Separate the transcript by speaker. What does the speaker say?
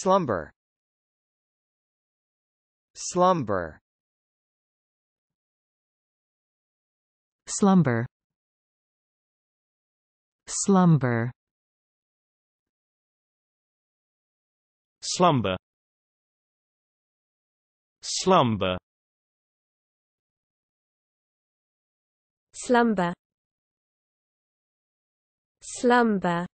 Speaker 1: slumber slumber slumber slumber slumber slumber slumber slumber